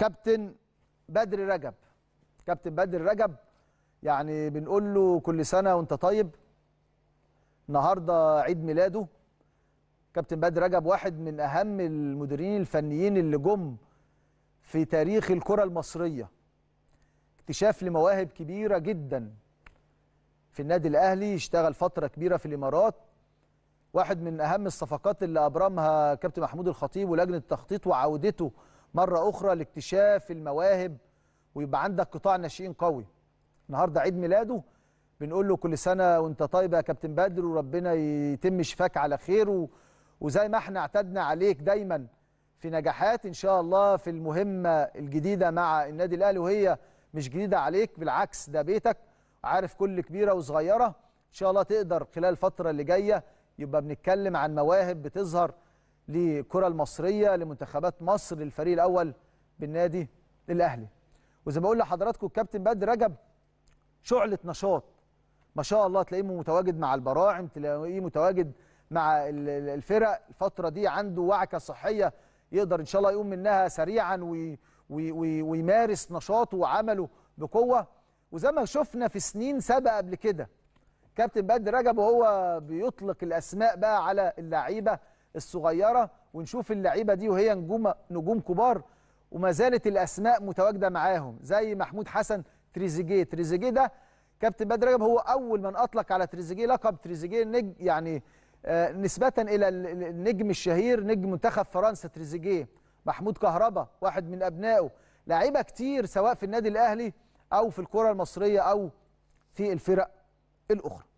كابتن بدر رجب كابتن بدر رجب يعني بنقول له كل سنه وانت طيب النهارده عيد ميلاده كابتن بدر رجب واحد من اهم المديرين الفنيين اللي جم في تاريخ الكره المصريه اكتشاف لمواهب كبيره جدا في النادي الاهلي اشتغل فتره كبيره في الامارات واحد من اهم الصفقات اللي ابرمها كابتن محمود الخطيب ولجنه التخطيط وعودته مرة أخرى لاكتشاف المواهب ويبقى عندك قطاع ناشئين قوي النهاردة عيد ميلاده بنقول له كل سنة وانت طيب يا كابتن بدر وربنا يتم شفاك على خير و... وزي ما احنا اعتدنا عليك دايما في نجاحات ان شاء الله في المهمة الجديدة مع النادي الأهلي وهي مش جديدة عليك بالعكس ده بيتك عارف كل كبيرة وصغيرة ان شاء الله تقدر خلال الفترة اللي جايه يبقى بنتكلم عن مواهب بتظهر للكره المصريه لمنتخبات مصر للفريق الاول بالنادي الاهلي وزي ما بقول لحضراتكم الكابتن بدر رجب شعله نشاط ما شاء الله تلاقيه متواجد مع البراعم تلاقيه متواجد مع الفرق الفتره دي عنده وعكه صحيه يقدر ان شاء الله يقوم منها سريعا وي وي وي ويمارس نشاطه وعمله بقوه وزي ما شفنا في سنين سابقه قبل كده كابتن بدر رجب وهو بيطلق الاسماء بقى على اللعيبه الصغيره ونشوف اللعيبه دي وهي نجوم نجوم كبار وما زالت الاسماء متواجده معاهم زي محمود حسن تريزيجيه تريزيجيه ده كابتن بدر رجب هو اول من اطلق على تريزيجيه لقب تريزيجيه نجم يعني آه، نسبه الى النجم الشهير نجم منتخب فرنسا تريزيجيه محمود كهربا واحد من ابنائه لعيبه كتير سواء في النادي الاهلي او في الكره المصريه او في الفرق الاخرى